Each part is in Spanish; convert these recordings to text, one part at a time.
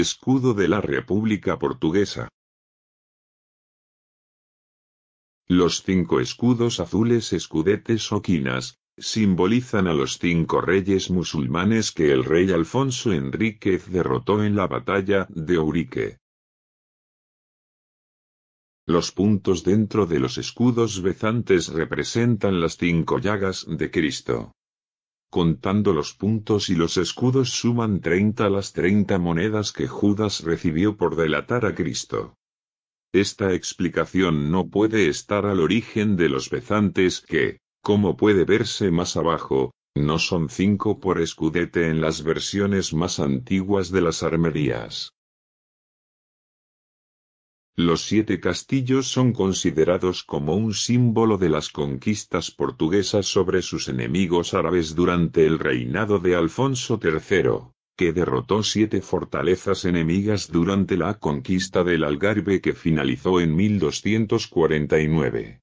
Escudo de la República Portuguesa Los cinco escudos azules escudetes o quinas, simbolizan a los cinco reyes musulmanes que el rey Alfonso Enríquez derrotó en la batalla de Urique. Los puntos dentro de los escudos bezantes representan las cinco llagas de Cristo. Contando los puntos y los escudos suman 30 las 30 monedas que Judas recibió por delatar a Cristo. Esta explicación no puede estar al origen de los bezantes que, como puede verse más abajo, no son cinco por escudete en las versiones más antiguas de las armerías. Los siete castillos son considerados como un símbolo de las conquistas portuguesas sobre sus enemigos árabes durante el reinado de Alfonso III, que derrotó siete fortalezas enemigas durante la conquista del Algarve que finalizó en 1249.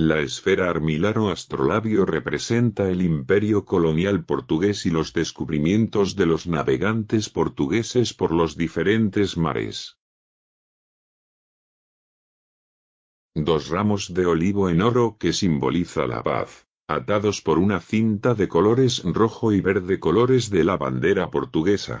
La esfera o astrolabio representa el imperio colonial portugués y los descubrimientos de los navegantes portugueses por los diferentes mares. Dos ramos de olivo en oro que simboliza la paz, atados por una cinta de colores rojo y verde colores de la bandera portuguesa.